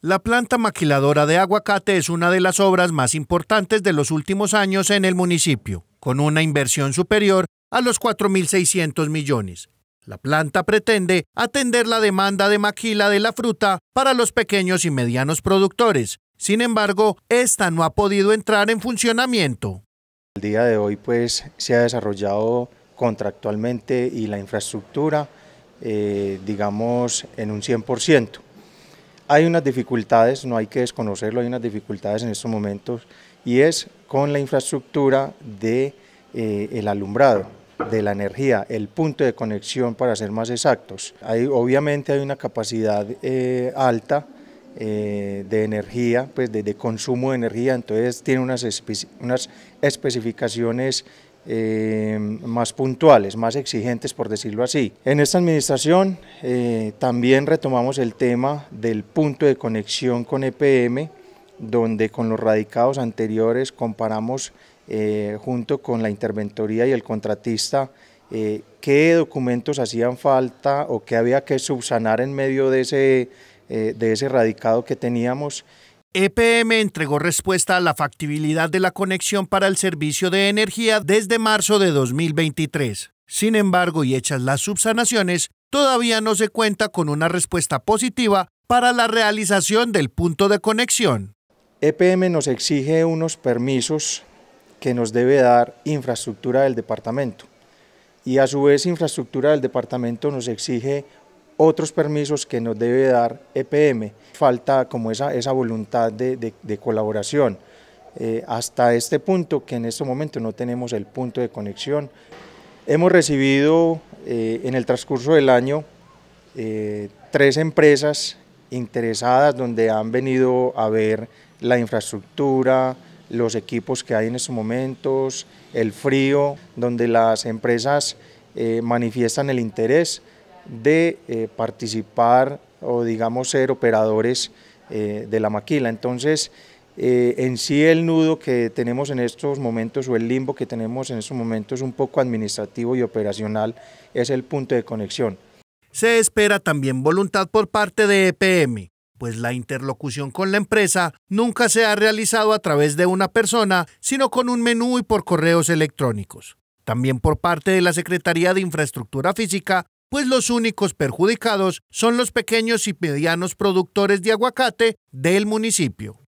La planta maquiladora de aguacate es una de las obras más importantes de los últimos años en el municipio, con una inversión superior a los 4.600 millones. La planta pretende atender la demanda de maquila de la fruta para los pequeños y medianos productores. Sin embargo, esta no ha podido entrar en funcionamiento. El día de hoy pues se ha desarrollado contractualmente y la infraestructura, eh, digamos, en un 100%. Hay unas dificultades, no hay que desconocerlo, hay unas dificultades en estos momentos y es con la infraestructura de eh, el alumbrado, de la energía, el punto de conexión para ser más exactos. Hay, obviamente hay una capacidad eh, alta eh, de energía, pues de, consumo de energía, entonces tiene unas, unas especificaciones eh, más puntuales, más exigentes, por decirlo así. En esta administración eh, también retomamos el tema del punto de conexión con EPM, donde con los radicados anteriores comparamos eh, junto con la interventoría y el contratista qué documentos hacían falta o qué había que subsanar en medio de ese, de ese radicado que teníamos EPM entregó respuesta a la factibilidad de la conexión para el servicio de energía desde marzo de 2023. Sin embargo, y hechas las subsanaciones, todavía no se cuenta con una respuesta positiva para la realización del punto de conexión. EPM nos exige unos permisos que nos debe dar infraestructura del departamento y a su vez infraestructura del departamento nos exige otros permisos que nos debe dar EPM. Falta como esa, esa voluntad de, de, colaboración. Eh, hasta este punto que en este momento no tenemos el punto de conexión. Hemos recibido eh, en el transcurso del año eh, tres empresas interesadas donde han venido a ver la infraestructura, los equipos que hay en estos momentos, el frío, donde las empresas manifiestan el interés de eh, participar o digamos ser operadores eh, de la maquila. Entonces, eh, en sí el nudo que tenemos en estos momentos o el limbo que tenemos en estos momentos un poco administrativo y operacional es el punto de conexión. Se espera también voluntad por parte de EPM, pues la interlocución con la empresa nunca se ha realizado a través de una persona, sino con un menú y por correos electrónicos. También por parte de la Secretaría de Infraestructura Física pues los únicos perjudicados son los pequeños y medianos productores de aguacate del municipio.